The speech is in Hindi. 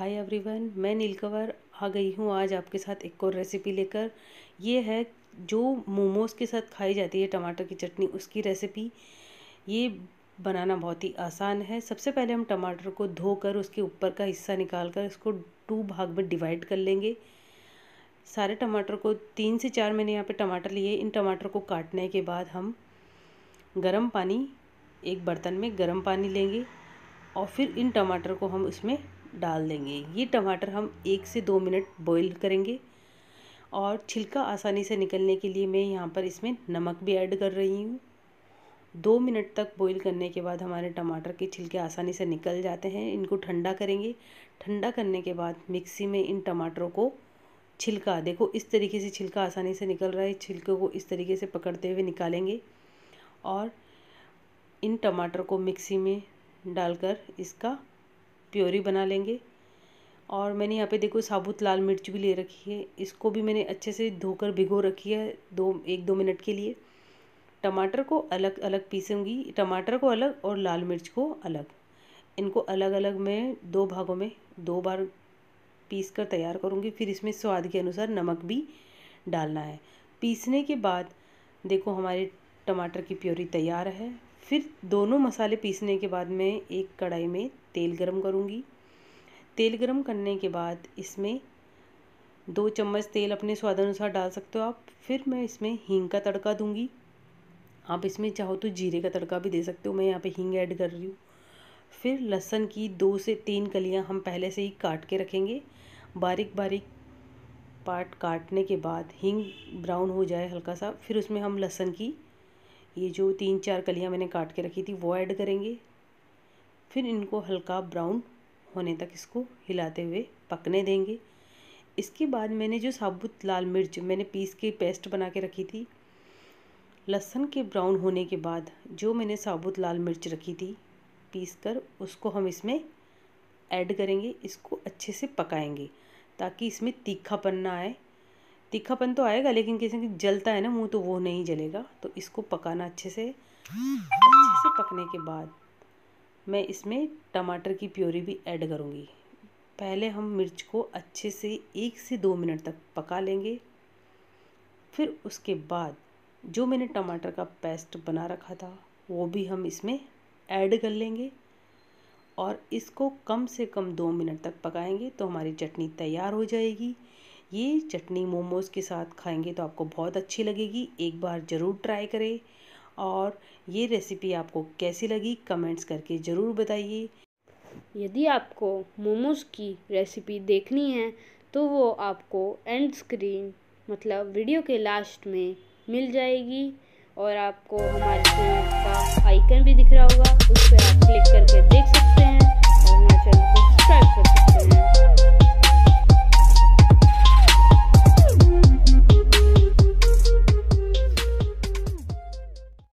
हाय एवरीवन मैं नीलकवर आ गई हूँ आज आपके साथ एक और रेसिपी लेकर ये है जो मोमोज़ के साथ खाई जाती है टमाटर की चटनी उसकी रेसिपी ये बनाना बहुत ही आसान है सबसे पहले हम टमाटर को धोकर उसके ऊपर का हिस्सा निकाल कर इसको टू भाग में डिवाइड कर लेंगे सारे टमाटर को तीन से चार मैंने यहाँ पर टमाटर लिए इन टमाटर को काटने के बाद हम गर्म पानी एक बर्तन में गर्म पानी लेंगे और फिर इन टमाटर को हम उसमें डाल देंगे ये टमाटर हम एक से दो मिनट बॉईल करेंगे और छिलका आसानी से निकलने के लिए मैं यहाँ पर इसमें नमक भी ऐड कर रही हूँ दो मिनट तक बॉईल करने के बाद हमारे टमाटर के छिलके आसानी से निकल जाते हैं इनको ठंडा करेंगे ठंडा करने के बाद मिक्सी में इन टमाटरों को छिलका देखो इस तरीके से छिलका आसानी से निकल रहा है छिलके को इस तरीके से पकड़ते हुए निकालेंगे और इन टमाटर को मिक्सी में डालकर इसका प्योरी बना लेंगे और मैंने यहाँ पे देखो साबुत लाल मिर्च भी ले रखी है इसको भी मैंने अच्छे से धोकर भिगो रखी है दो एक दो मिनट के लिए टमाटर को अलग अलग पीसूंगी टमाटर को अलग और लाल मिर्च को अलग इनको अलग अलग मैं दो भागों में दो बार पीस कर तैयार करूँगी फिर इसमें स्वाद के अनुसार नमक भी डालना है पीसने के बाद देखो हमारे टमाटर की प्योरी तैयार है फिर दोनों मसाले पीसने के बाद मैं एक कढ़ाई में तेल गरम करूँगी तेल गरम करने के बाद इसमें दो चम्मच तेल अपने स्वाद अनुसार डाल सकते हो आप फिर मैं इसमें हींग का तड़का दूंगी आप इसमें चाहो तो जीरे का तड़का भी दे सकते हो मैं यहाँ पे हींग ऐड कर रही हूँ फिर लहसन की दो से तीन कलियाँ हम पहले से ही काट के रखेंगे बारीक बारीक पार्ट काटने के बाद हींग ब्राउन हो जाए हल्का सा फिर उसमें हम लहसन की ये जो तीन चार कलियाँ मैंने काट के रखी थी वो ऐड करेंगे फिर इनको हल्का ब्राउन होने तक इसको हिलाते हुए पकने देंगे इसके बाद मैंने जो साबुत लाल मिर्च मैंने पीस के पेस्ट बना के रखी थी लहसुन के ब्राउन होने के बाद जो मैंने साबुत लाल मिर्च रखी थी पीस कर उसको हम इसमें ऐड करेंगे इसको अच्छे से पकाएंगे ताकि इसमें तीखापन ना आए तीखापन तो आएगा लेकिन किसी की जलता है ना मुंह तो वो नहीं जलेगा तो इसको पकाना अच्छे से अच्छे से पकने के बाद मैं इसमें टमाटर की प्योरी भी ऐड करूँगी पहले हम मिर्च को अच्छे से एक से दो मिनट तक पका लेंगे फिर उसके बाद जो मैंने टमाटर का पेस्ट बना रखा था वो भी हम इसमें ऐड कर लेंगे और इसको कम से कम दो मिनट तक पकाएंगे तो हमारी चटनी तैयार हो जाएगी ये चटनी मोमोज़ के साथ खाएंगे तो आपको बहुत अच्छी लगेगी एक बार ज़रूर ट्राई करें और ये रेसिपी आपको कैसी लगी कमेंट्स करके ज़रूर बताइए यदि आपको मोमोज़ की रेसिपी देखनी है तो वो आपको एंड स्क्रीन मतलब वीडियो के लास्ट में मिल जाएगी और आपको हमारे चैनल का आइकन भी दिख रहा होगा उस पर